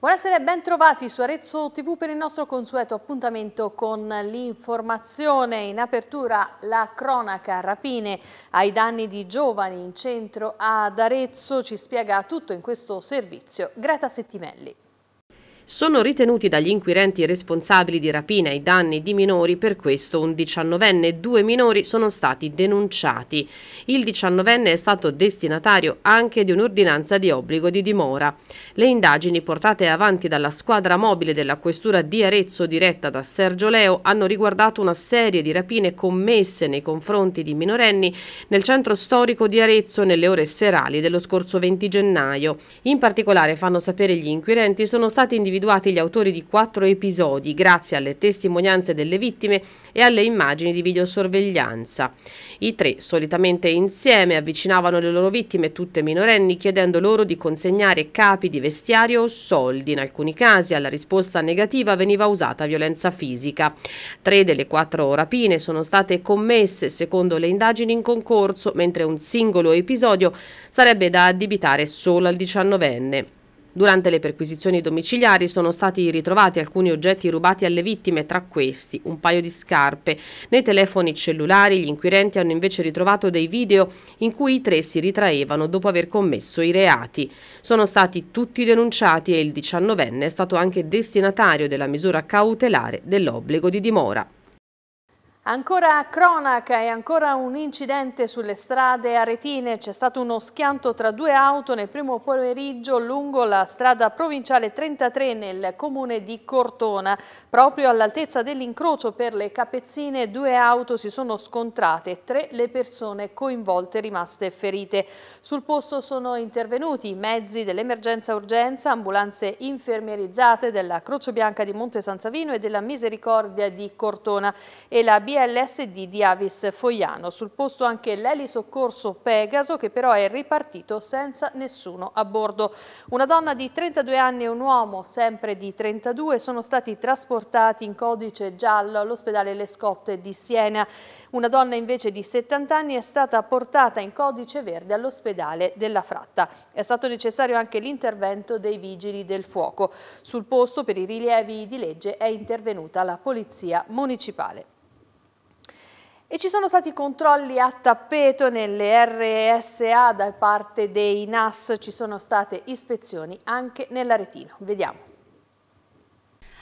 Buonasera e ben trovati su Arezzo TV per il nostro consueto appuntamento con l'informazione. In apertura la cronaca rapine ai danni di giovani in centro ad Arezzo ci spiega tutto in questo servizio. Greta Settimelli. Sono ritenuti dagli inquirenti responsabili di rapina ai danni di minori, per questo un diciannovenne e due minori sono stati denunciati. Il diciannovenne è stato destinatario anche di un'ordinanza di obbligo di dimora. Le indagini portate avanti dalla squadra mobile della questura di Arezzo diretta da Sergio Leo hanno riguardato una serie di rapine commesse nei confronti di minorenni nel centro storico di Arezzo nelle ore serali dello scorso 20 gennaio. In particolare, fanno sapere gli inquirenti, sono stati individuati individuati gli autori di quattro episodi grazie alle testimonianze delle vittime e alle immagini di videosorveglianza. I tre, solitamente insieme, avvicinavano le loro vittime, tutte minorenni, chiedendo loro di consegnare capi di vestiario o soldi. In alcuni casi alla risposta negativa veniva usata violenza fisica. Tre delle quattro rapine sono state commesse secondo le indagini in concorso, mentre un singolo episodio sarebbe da addibitare solo al diciannovenne. Durante le perquisizioni domiciliari sono stati ritrovati alcuni oggetti rubati alle vittime, tra questi un paio di scarpe. Nei telefoni cellulari gli inquirenti hanno invece ritrovato dei video in cui i tre si ritraevano dopo aver commesso i reati. Sono stati tutti denunciati e il 19enne è stato anche destinatario della misura cautelare dell'obbligo di dimora. Ancora cronaca e ancora un incidente sulle strade aretine. C'è stato uno schianto tra due auto nel primo pomeriggio lungo la strada provinciale 33 nel comune di Cortona. Proprio all'altezza dell'incrocio per le capezzine due auto si sono scontrate, tre le persone coinvolte rimaste ferite. Sul posto sono intervenuti mezzi dell'emergenza urgenza, ambulanze infermierizzate della Croce Bianca di Monte San Savino e della Misericordia di Cortona e la BR ALSD di Avis Foiano. Sul posto anche l'elisoccorso Pegaso che però è ripartito senza nessuno a bordo. Una donna di 32 anni e un uomo sempre di 32 sono stati trasportati in codice giallo all'ospedale Le Scotte di Siena. Una donna invece di 70 anni è stata portata in codice verde all'ospedale della Fratta. È stato necessario anche l'intervento dei vigili del fuoco. Sul posto per i rilievi di legge è intervenuta la polizia municipale. E ci sono stati controlli a tappeto nelle RSA da parte dei NAS, ci sono state ispezioni anche nell'Aretino. Vediamo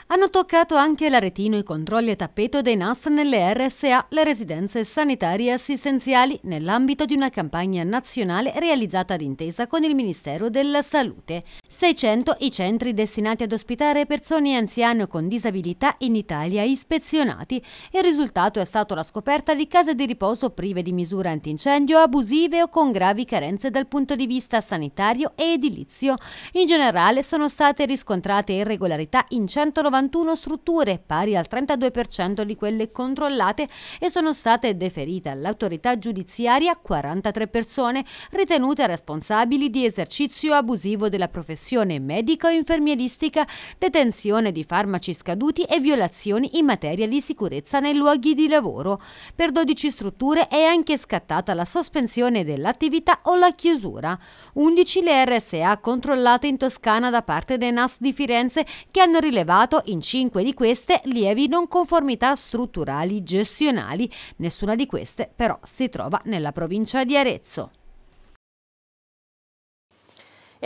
hanno toccato anche l'aretino, i controlli a tappeto dei NAS nelle RSA, le residenze sanitarie assistenziali, nell'ambito di una campagna nazionale realizzata d'intesa con il Ministero della Salute. 600 i centri destinati ad ospitare persone anziane con disabilità in Italia ispezionati. Il risultato è stato la scoperta di case di riposo prive di misure antincendio, abusive o con gravi carenze dal punto di vista sanitario e edilizio. In generale sono state riscontrate irregolarità in 190 91 strutture, pari al 32% di quelle controllate, e sono state deferite all'autorità giudiziaria 43 persone ritenute responsabili di esercizio abusivo della professione medico-infermieristica, detenzione di farmaci scaduti e violazioni in materia di sicurezza nei luoghi di lavoro. Per 12 strutture è anche scattata la sospensione dell'attività o la chiusura. 11 le RSA controllate in Toscana da parte dei NAS di Firenze che hanno rilevato in cinque di queste lievi non conformità strutturali gestionali, nessuna di queste però si trova nella provincia di Arezzo.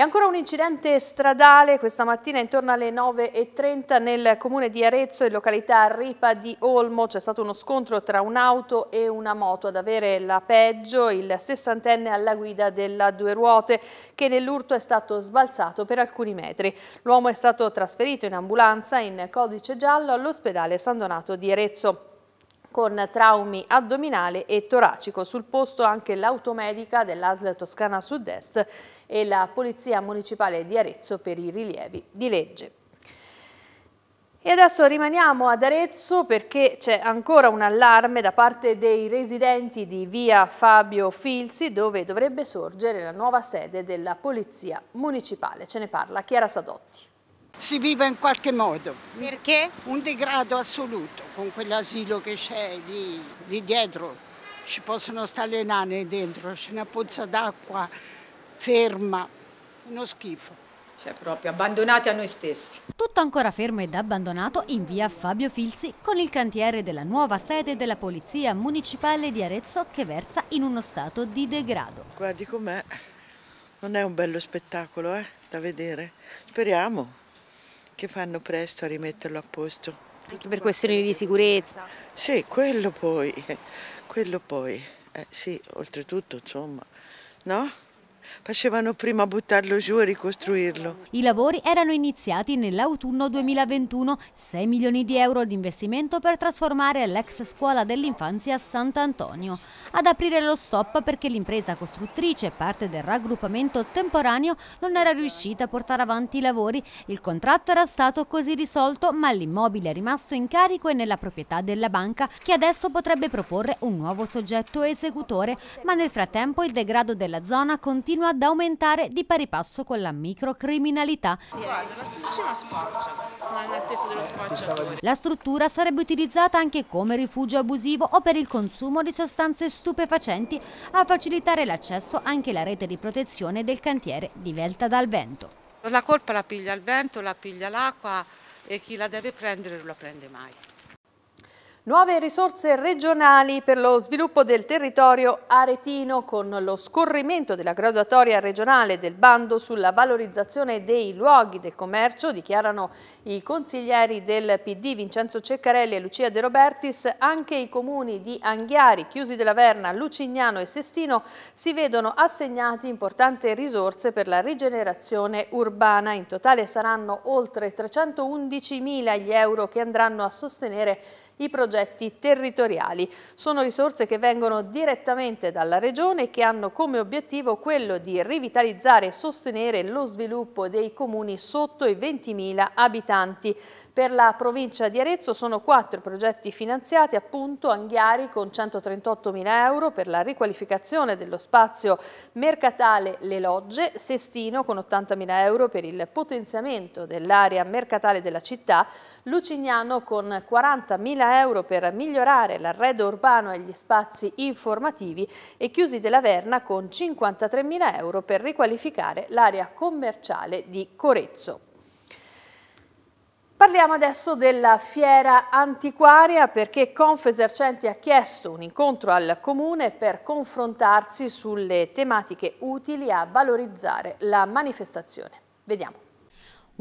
E ancora un incidente stradale questa mattina intorno alle 9.30 nel comune di Arezzo in località Ripa di Olmo. C'è stato uno scontro tra un'auto e una moto ad avere la peggio, il sessantenne alla guida della due ruote che nell'urto è stato sbalzato per alcuni metri. L'uomo è stato trasferito in ambulanza in codice giallo all'ospedale San Donato di Arezzo con traumi addominale e toracico. Sul posto anche l'automedica dell'ASL Toscana Sud-Est e la Polizia Municipale di Arezzo per i rilievi di legge. E adesso rimaniamo ad Arezzo perché c'è ancora un allarme da parte dei residenti di via Fabio Filzi dove dovrebbe sorgere la nuova sede della Polizia Municipale. Ce ne parla Chiara Sadotti. Si vive in qualche modo. Perché? Un degrado assoluto con quell'asilo che c'è lì, lì, dietro. Ci possono stare le nane dentro, c'è una pozza d'acqua ferma, uno schifo. Cioè proprio abbandonati a noi stessi. Tutto ancora fermo ed abbandonato in via Fabio Filzi con il cantiere della nuova sede della Polizia Municipale di Arezzo che versa in uno stato di degrado. Guardi com'è, non è un bello spettacolo eh, da vedere. Speriamo che fanno presto a rimetterlo a posto. Anche per questioni di sicurezza? Sì, quello poi, quello poi. Eh, sì, oltretutto insomma, no? facevano prima buttarlo giù e ricostruirlo. I lavori erano iniziati nell'autunno 2021, 6 milioni di euro di investimento per trasformare l'ex scuola dell'infanzia a Sant'Antonio. Ad aprire lo stop perché l'impresa costruttrice, parte del raggruppamento temporaneo, non era riuscita a portare avanti i lavori. Il contratto era stato così risolto, ma l'immobile è rimasto in carico e nella proprietà della banca, che adesso potrebbe proporre un nuovo soggetto esecutore, ma nel frattempo il degrado della zona continua continua ad aumentare di pari passo con la microcriminalità. la eh, La struttura sarebbe utilizzata anche come rifugio abusivo o per il consumo di sostanze stupefacenti a facilitare l'accesso anche alla rete di protezione del cantiere di Velta dal Vento. La colpa la piglia il vento, la piglia l'acqua e chi la deve prendere non la prende mai. Nuove risorse regionali per lo sviluppo del territorio aretino con lo scorrimento della graduatoria regionale del bando sulla valorizzazione dei luoghi del commercio, dichiarano i consiglieri del PD Vincenzo Ceccarelli e Lucia De Robertis, anche i comuni di Anghiari, Chiusi della Verna, Lucignano e Sestino si vedono assegnati importanti risorse per la rigenerazione urbana. In totale saranno oltre 311 mila gli euro che andranno a sostenere i progetti territoriali. Sono risorse che vengono direttamente dalla Regione e che hanno come obiettivo quello di rivitalizzare e sostenere lo sviluppo dei comuni sotto i 20.000 abitanti. Per la provincia di Arezzo sono quattro progetti finanziati, appunto Anghiari con 138.000 euro per la riqualificazione dello spazio mercatale Le Logge, Sestino con 80.000 euro per il potenziamento dell'area mercatale della città, Lucignano con 40.000 euro per migliorare l'arredo urbano e gli spazi informativi e Chiusi della Verna con 53.000 euro per riqualificare l'area commerciale di Corezzo. Parliamo adesso della fiera antiquaria perché Confesercenti ha chiesto un incontro al Comune per confrontarsi sulle tematiche utili a valorizzare la manifestazione. Vediamo.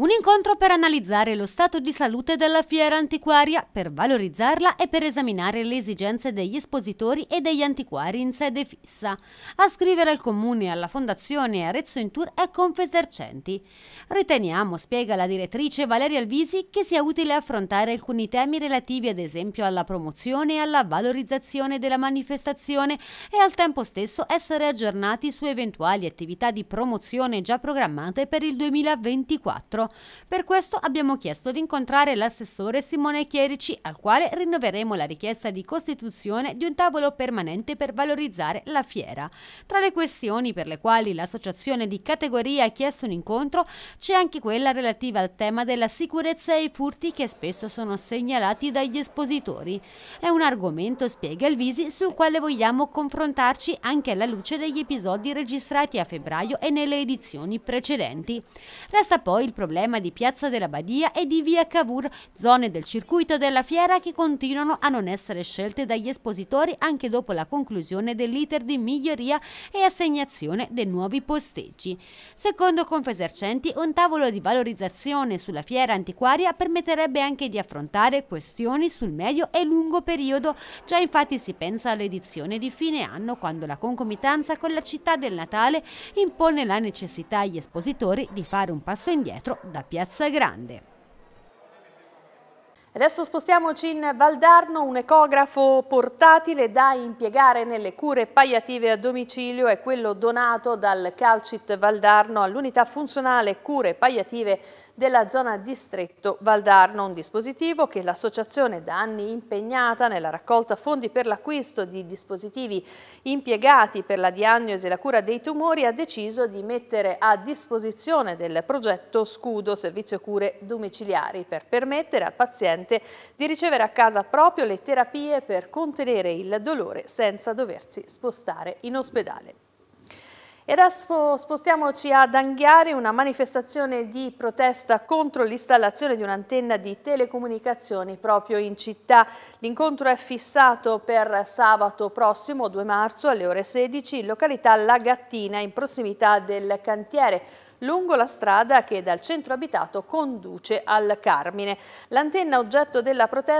Un incontro per analizzare lo stato di salute della fiera antiquaria, per valorizzarla e per esaminare le esigenze degli espositori e degli antiquari in sede fissa. A scrivere al Comune, alla Fondazione Arezzo in Tour è Confesercenti. Riteniamo, spiega la direttrice Valeria Alvisi, che sia utile affrontare alcuni temi relativi ad esempio alla promozione e alla valorizzazione della manifestazione e al tempo stesso essere aggiornati su eventuali attività di promozione già programmate per il 2024 per questo abbiamo chiesto di incontrare l'assessore Simone Chierici, al quale rinnoveremo la richiesta di costituzione di un tavolo permanente per valorizzare la fiera. Tra le questioni per le quali l'associazione di categoria ha chiesto un incontro c'è anche quella relativa al tema della sicurezza e ai furti che spesso sono segnalati dagli espositori. È un argomento, spiega il Visi, sul quale vogliamo confrontarci anche alla luce degli episodi registrati a febbraio e nelle edizioni precedenti. Resta poi il problema problema di Piazza della Badia e di Via Cavour, zone del circuito della fiera che continuano a non essere scelte dagli espositori anche dopo la conclusione dell'iter di miglioria e assegnazione dei nuovi posteggi. Secondo Confesercenti, un tavolo di valorizzazione sulla fiera antiquaria permetterebbe anche di affrontare questioni sul medio e lungo periodo, già infatti si pensa all'edizione di fine anno quando la concomitanza con la città del Natale impone la necessità agli espositori di fare un passo indietro da Piazza Grande. Adesso spostiamoci in Valdarno, un ecografo portatile da impiegare nelle cure palliative a domicilio è quello donato dal Calcit Valdarno all'unità funzionale cure palliative della zona distretto Valdarno, un dispositivo che l'associazione da anni impegnata nella raccolta fondi per l'acquisto di dispositivi impiegati per la diagnosi e la cura dei tumori ha deciso di mettere a disposizione del progetto Scudo Servizio Cure Domiciliari per permettere al paziente di ricevere a casa proprio le terapie per contenere il dolore senza doversi spostare in ospedale. E adesso spostiamoci ad Anghiari, una manifestazione di protesta contro l'installazione di un'antenna di telecomunicazioni proprio in città. L'incontro è fissato per sabato prossimo 2 marzo alle ore 16 in località La Gattina in prossimità del cantiere lungo la strada che dal centro abitato conduce al Carmine. L'antenna oggetto della protesta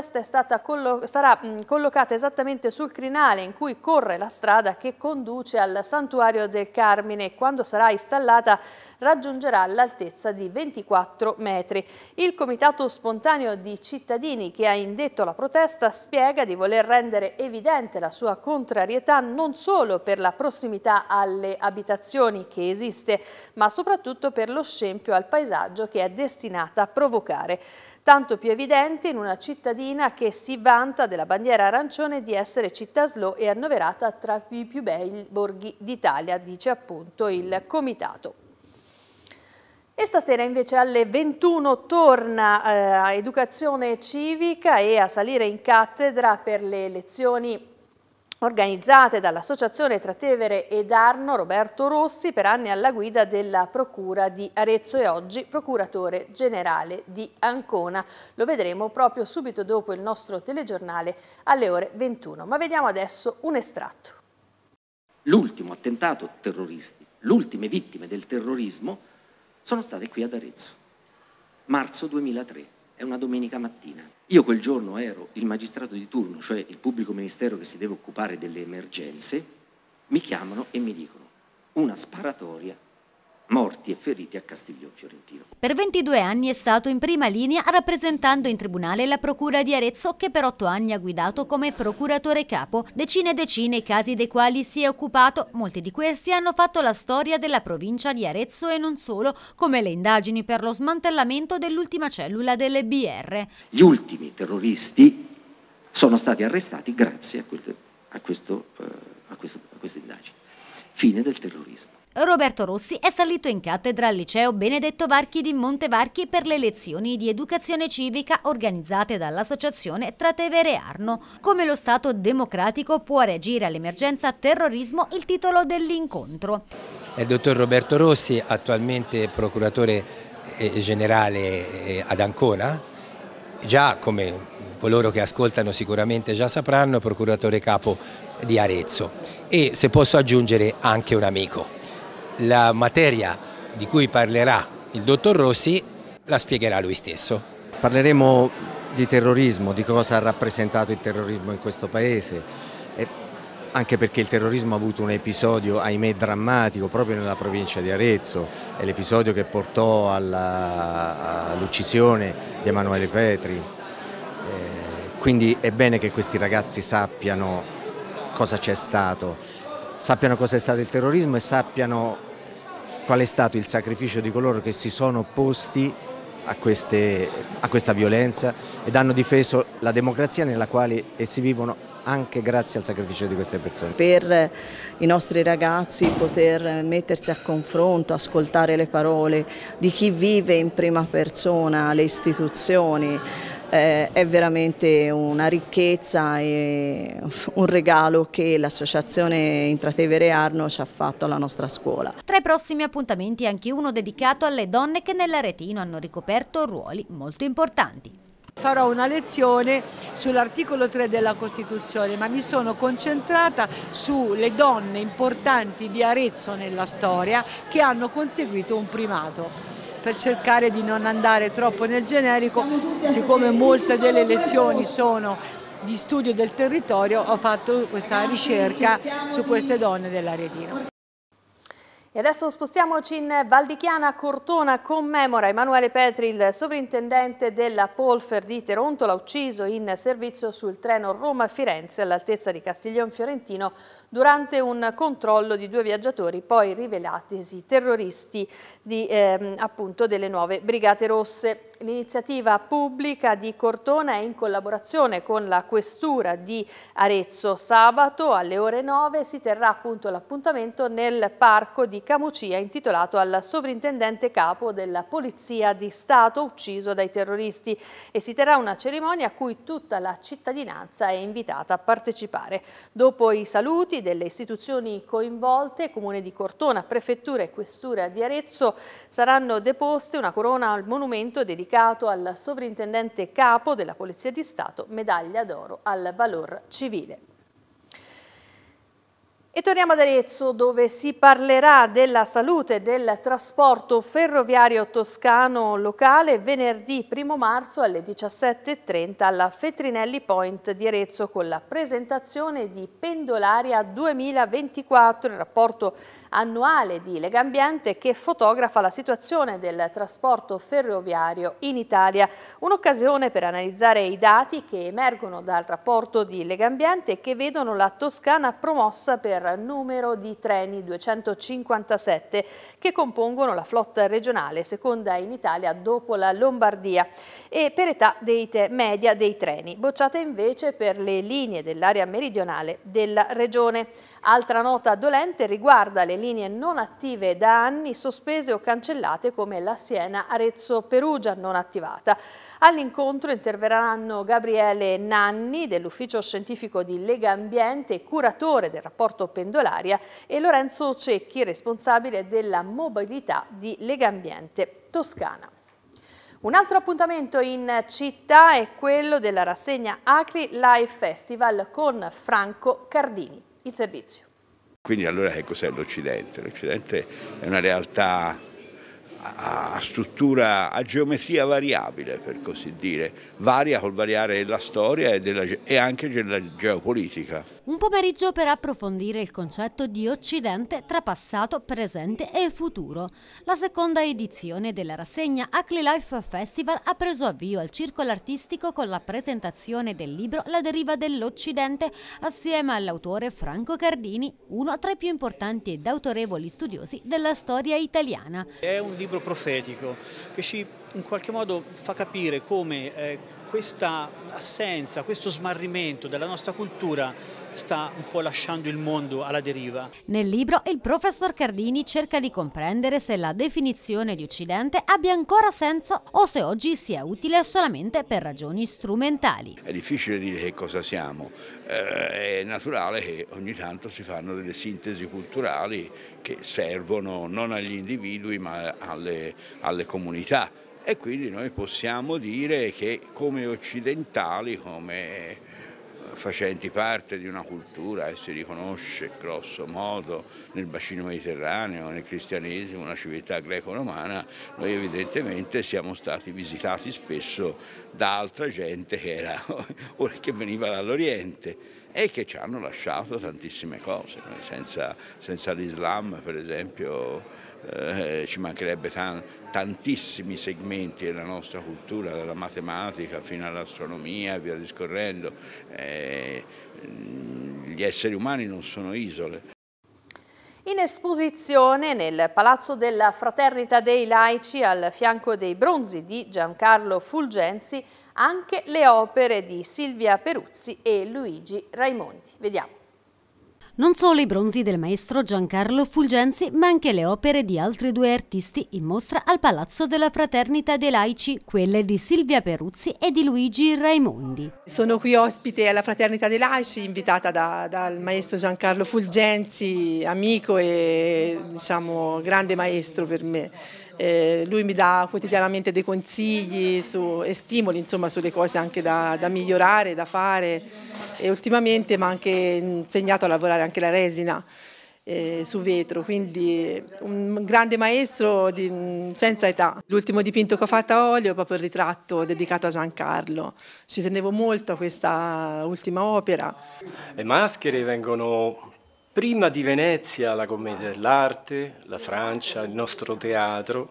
collo sarà mm, collocata esattamente sul crinale in cui corre la strada che conduce al santuario del Carmine e quando sarà installata raggiungerà l'altezza di 24 metri. Il comitato spontaneo di cittadini che ha indetto la protesta spiega di voler rendere evidente la sua contrarietà non solo per la prossimità alle abitazioni che esiste, ma soprattutto soprattutto per lo scempio al paesaggio che è destinata a provocare tanto più evidente in una cittadina che si vanta della bandiera arancione di essere città slow e annoverata tra i più bei borghi d'Italia, dice appunto il comitato. E stasera invece alle 21 torna eh, a Educazione Civica e a salire in cattedra per le lezioni organizzate dall'Associazione Tratevere ed Arno Roberto Rossi per anni alla guida della Procura di Arezzo e oggi Procuratore Generale di Ancona. Lo vedremo proprio subito dopo il nostro telegiornale alle ore 21. Ma vediamo adesso un estratto. L'ultimo attentato terroristi, le ultime vittime del terrorismo sono state qui ad Arezzo, marzo 2003 è una domenica mattina. Io quel giorno ero il magistrato di turno, cioè il pubblico ministero che si deve occupare delle emergenze, mi chiamano e mi dicono una sparatoria morti e feriti a Castiglione Fiorentino. Per 22 anni è stato in prima linea rappresentando in tribunale la procura di Arezzo che per 8 anni ha guidato come procuratore capo decine e decine i casi dei quali si è occupato. Molti di questi hanno fatto la storia della provincia di Arezzo e non solo, come le indagini per lo smantellamento dell'ultima cellula delle BR. Gli ultimi terroristi sono stati arrestati grazie a, quel, a, questo, eh, a, questo, a questa indagine. Fine del terrorismo. Roberto Rossi è salito in cattedra al liceo Benedetto Varchi di Montevarchi per le lezioni di educazione civica organizzate dall'associazione Tratevere Arno. Come lo Stato democratico può reagire all'emergenza terrorismo il titolo dell'incontro. È eh, il dottor Roberto Rossi, attualmente procuratore eh, generale eh, ad Ancona, già come coloro che ascoltano sicuramente già sapranno, procuratore capo di Arezzo e se posso aggiungere anche un amico la materia di cui parlerà il dottor Rossi la spiegherà lui stesso. Parleremo di terrorismo, di cosa ha rappresentato il terrorismo in questo paese, e anche perché il terrorismo ha avuto un episodio, ahimè, drammatico proprio nella provincia di Arezzo, è l'episodio che portò all'uccisione all di Emanuele Petri. Eh, quindi è bene che questi ragazzi sappiano cosa c'è stato, sappiano cosa è stato il terrorismo e sappiano qual è stato il sacrificio di coloro che si sono opposti a, queste, a questa violenza ed hanno difeso la democrazia nella quale essi vivono anche grazie al sacrificio di queste persone. Per i nostri ragazzi poter mettersi a confronto, ascoltare le parole di chi vive in prima persona le istituzioni, eh, è veramente una ricchezza e un regalo che l'associazione Intratevere Arno ci ha fatto alla nostra scuola. Tra i prossimi appuntamenti anche uno dedicato alle donne che nell'Aretino hanno ricoperto ruoli molto importanti farò una lezione sull'articolo 3 della Costituzione, ma mi sono concentrata sulle donne importanti di Arezzo nella storia che hanno conseguito un primato per cercare di non andare troppo nel generico, siccome molte delle lezioni sono di studio del territorio ho fatto questa ricerca su queste donne dell'Aretino. E adesso spostiamoci in Val di Chiana, Cortona commemora Emanuele Petri, il sovrintendente della Polfer di Teronto, l'ha ucciso in servizio sul treno Roma-Firenze all'altezza di Castiglion Fiorentino durante un controllo di due viaggiatori poi rivelatesi terroristi di, eh, appunto, delle nuove Brigate Rosse. L'iniziativa pubblica di Cortona è in collaborazione con la Questura di Arezzo. Sabato alle ore 9 si terrà appunto l'appuntamento nel parco di Camucia intitolato al sovrintendente capo della Polizia di Stato ucciso dai terroristi e si terrà una cerimonia a cui tutta la cittadinanza è invitata a partecipare. Dopo i saluti delle istituzioni coinvolte, Comune di Cortona, Prefettura e Questura di Arezzo, saranno deposte una corona al monumento dedicato dedicato al sovrintendente capo della Polizia di Stato, medaglia d'oro al valor civile. E torniamo ad Arezzo dove si parlerà della salute del trasporto ferroviario toscano locale venerdì 1 marzo alle 17.30 alla Fetrinelli Point di Arezzo con la presentazione di Pendolaria 2024, il rapporto annuale di Legambiente che fotografa la situazione del trasporto ferroviario in Italia. Un'occasione per analizzare i dati che emergono dal rapporto di Legambiente che vedono la Toscana promossa per numero di treni 257 che compongono la flotta regionale, seconda in Italia dopo la Lombardia, e per età media dei treni, bocciata invece per le linee dell'area meridionale della regione. Altra nota dolente riguarda le linee non attive da anni sospese o cancellate come la Siena Arezzo-Perugia non attivata. All'incontro interverranno Gabriele Nanni dell'ufficio scientifico di Lega Ambiente e curatore del rapporto pendolaria e Lorenzo Cecchi responsabile della mobilità di Lega Ambiente Toscana. Un altro appuntamento in città è quello della rassegna Acri Life Festival con Franco Cardini il servizio. Quindi allora che cos'è l'Occidente? L'Occidente è una realtà a struttura, a geometria variabile per così dire, varia col variare della storia e, della, e anche della geopolitica. Un pomeriggio per approfondire il concetto di Occidente tra passato, presente e futuro. La seconda edizione della rassegna Acli Life Festival ha preso avvio al circolo artistico con la presentazione del libro La deriva dell'Occidente assieme all'autore Franco Cardini, uno tra i più importanti ed autorevoli studiosi della storia italiana. È un libro profetico che ci in qualche modo fa capire come eh, questa assenza, questo smarrimento della nostra cultura sta un po' lasciando il mondo alla deriva. Nel libro il professor Cardini cerca di comprendere se la definizione di Occidente abbia ancora senso o se oggi sia utile solamente per ragioni strumentali. È difficile dire che cosa siamo, eh, è naturale che ogni tanto si fanno delle sintesi culturali che servono non agli individui ma alle, alle comunità e quindi noi possiamo dire che come occidentali, come facenti parte di una cultura e si riconosce grosso modo nel bacino mediterraneo, nel cristianesimo, una civiltà greco-romana, noi evidentemente siamo stati visitati spesso da altra gente che, era, che veniva dall'Oriente e che ci hanno lasciato tantissime cose, noi senza, senza l'Islam per esempio eh, ci mancherebbe tantissimi segmenti della nostra cultura, dalla matematica fino all'astronomia e via discorrendo. Eh, gli esseri umani non sono isole. In esposizione nel Palazzo della Fraternita dei Laici, al fianco dei bronzi di Giancarlo Fulgenzi, anche le opere di Silvia Peruzzi e Luigi Raimondi. Vediamo. Non solo i bronzi del maestro Giancarlo Fulgenzi, ma anche le opere di altri due artisti in mostra al Palazzo della Fraternita dei Laici, quelle di Silvia Peruzzi e di Luigi Raimondi. Sono qui ospite alla Fraternita dei Laici, invitata da, dal maestro Giancarlo Fulgenzi, amico e diciamo, grande maestro per me. Eh, lui mi dà quotidianamente dei consigli su, e stimoli insomma, sulle cose anche da, da, migliorare, da fare e ultimamente mi ha anche insegnato a lavorare anche la resina eh, su vetro, quindi un grande maestro di, senza età. L'ultimo dipinto che ho fatto a olio è proprio il ritratto dedicato a Giancarlo, ci tenevo molto a questa ultima opera. Le maschere vengono Prima di Venezia la commedia dell'arte, la Francia, il nostro teatro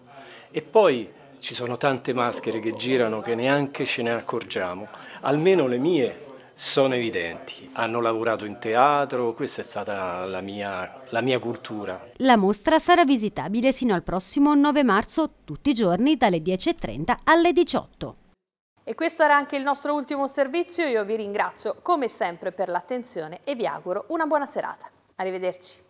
e poi ci sono tante maschere che girano che neanche ce ne accorgiamo, almeno le mie sono evidenti. Hanno lavorato in teatro, questa è stata la mia, la mia, cultura. La mostra sarà visitabile sino al prossimo 9 marzo, tutti i giorni dalle 10.30 alle 18. E questo era anche il nostro ultimo servizio, io vi ringrazio come sempre per l'attenzione e vi auguro una buona serata. Arrivederci.